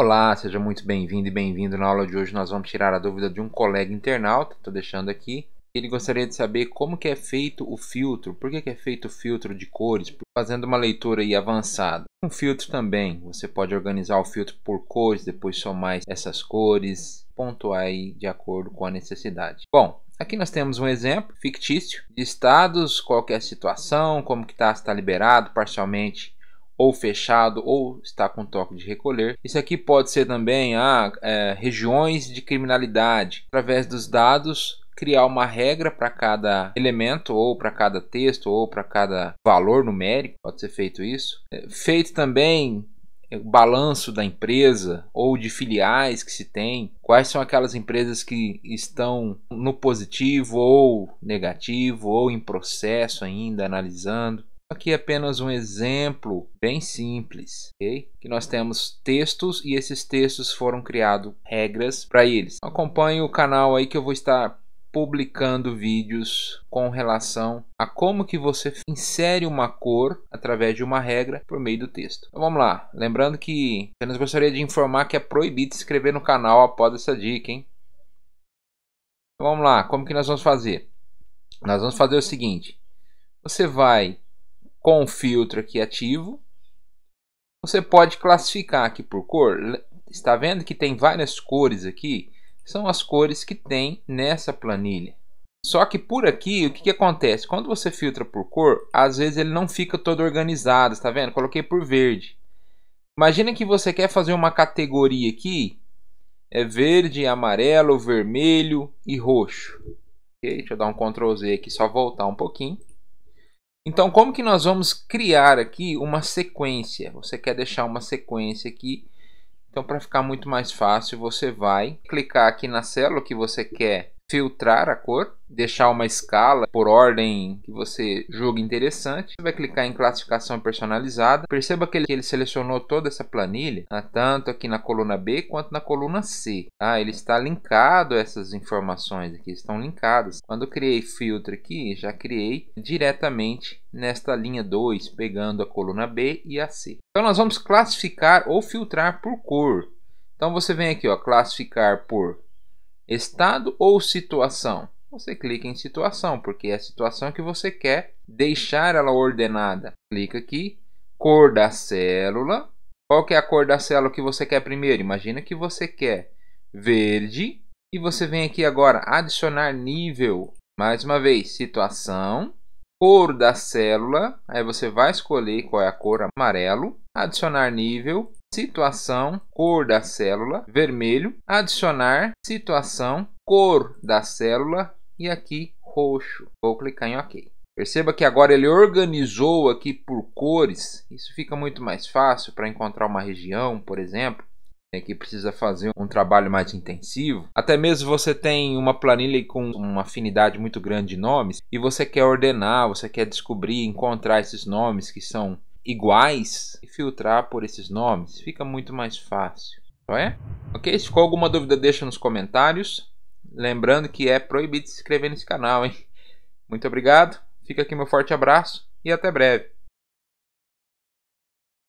Olá, seja muito bem-vindo e bem-vindo. Na aula de hoje nós vamos tirar a dúvida de um colega internauta, estou deixando aqui. Ele gostaria de saber como que é feito o filtro, por que, que é feito o filtro de cores, fazendo uma leitura aí avançada. Um filtro também, você pode organizar o filtro por cores, depois somar essas cores, pontuar aí de acordo com a necessidade. Bom, Aqui nós temos um exemplo fictício de estados, qual é a situação, como que está, se está liberado parcialmente ou fechado ou está com toque de recolher. Isso aqui pode ser também ah, é, regiões de criminalidade. Através dos dados, criar uma regra para cada elemento, ou para cada texto, ou para cada valor numérico. Pode ser feito isso. É, feito também é, o balanço da empresa ou de filiais que se tem, quais são aquelas empresas que estão no positivo ou negativo ou em processo ainda analisando. Aqui apenas um exemplo bem simples, ok? Que nós temos textos e esses textos foram criados regras para eles. Então, acompanhe o canal aí que eu vou estar publicando vídeos com relação a como que você insere uma cor através de uma regra por meio do texto. Então vamos lá, lembrando que apenas gostaria de informar que é proibido se inscrever no canal após essa dica, hein? Então vamos lá, como que nós vamos fazer? Nós vamos fazer o seguinte, você vai com o filtro aqui ativo. Você pode classificar aqui por cor. Está vendo que tem várias cores aqui? São as cores que tem nessa planilha. Só que por aqui, o que, que acontece? Quando você filtra por cor, às vezes ele não fica todo organizado, está vendo? Coloquei por verde. Imagina que você quer fazer uma categoria aqui, é verde, amarelo, vermelho e roxo. Okay? Deixa eu dar um Ctrl Z aqui, só voltar um pouquinho. Então, como que nós vamos criar aqui uma sequência? Você quer deixar uma sequência aqui. Então, para ficar muito mais fácil, você vai clicar aqui na célula que você quer filtrar a cor, deixar uma escala por ordem que você julgue interessante. Você vai clicar em classificação personalizada. Perceba que ele, que ele selecionou toda essa planilha, né, tanto aqui na coluna B quanto na coluna C. Ah, ele está linkado essas informações aqui, estão linkadas. Quando eu criei filtro aqui, já criei diretamente nesta linha 2, pegando a coluna B e a C. Então nós vamos classificar ou filtrar por cor. Então você vem aqui, ó, classificar por Estado ou situação? Você clica em situação, porque é a situação que você quer deixar ela ordenada. Clica aqui, cor da célula. Qual que é a cor da célula que você quer primeiro? Imagina que você quer verde. E você vem aqui agora adicionar nível. Mais uma vez, situação, cor da célula. Aí você vai escolher qual é a cor amarelo adicionar nível, situação, cor da célula, vermelho, adicionar, situação, cor da célula e aqui roxo. Vou clicar em OK. Perceba que agora ele organizou aqui por cores. Isso fica muito mais fácil para encontrar uma região, por exemplo, aqui né, precisa fazer um trabalho mais intensivo. Até mesmo você tem uma planilha com uma afinidade muito grande de nomes e você quer ordenar, você quer descobrir, encontrar esses nomes que são iguais e filtrar por esses nomes. Fica muito mais fácil, não é? Ok? Se ficou alguma dúvida, deixa nos comentários. Lembrando que é proibido se inscrever nesse canal, hein? Muito obrigado, fica aqui meu forte abraço e até breve.